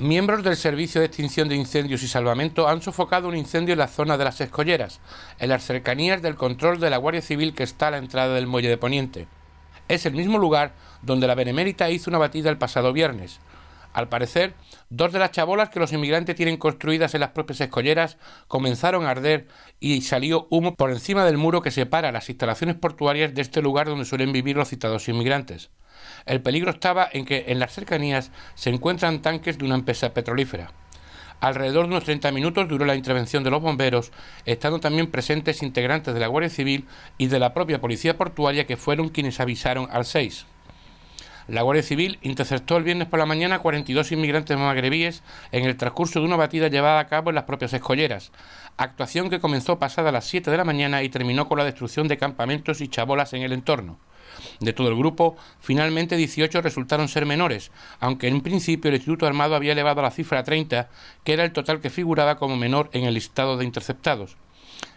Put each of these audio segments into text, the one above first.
Miembros del Servicio de Extinción de Incendios y Salvamento han sofocado un incendio en la zona de las Escolleras, en las cercanías del control de la Guardia Civil que está a la entrada del muelle de Poniente. Es el mismo lugar donde la Benemérita hizo una batida el pasado viernes. Al parecer, dos de las chabolas que los inmigrantes tienen construidas en las propias escolleras comenzaron a arder y salió humo por encima del muro que separa las instalaciones portuarias de este lugar donde suelen vivir los citados inmigrantes. El peligro estaba en que en las cercanías se encuentran tanques de una empresa petrolífera. Alrededor de unos 30 minutos duró la intervención de los bomberos, estando también presentes integrantes de la Guardia Civil y de la propia Policía Portuaria que fueron quienes avisaron al 6. La Guardia Civil interceptó el viernes por la mañana 42 inmigrantes magrebíes en el transcurso de una batida llevada a cabo en las propias escolleras, actuación que comenzó pasada las 7 de la mañana y terminó con la destrucción de campamentos y chabolas en el entorno. De todo el grupo, finalmente 18 resultaron ser menores, aunque en principio el Instituto Armado había elevado la cifra a 30, que era el total que figuraba como menor en el listado de interceptados.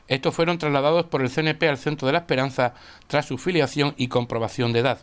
Estos fueron trasladados por el CNP al Centro de la Esperanza tras su filiación y comprobación de edad.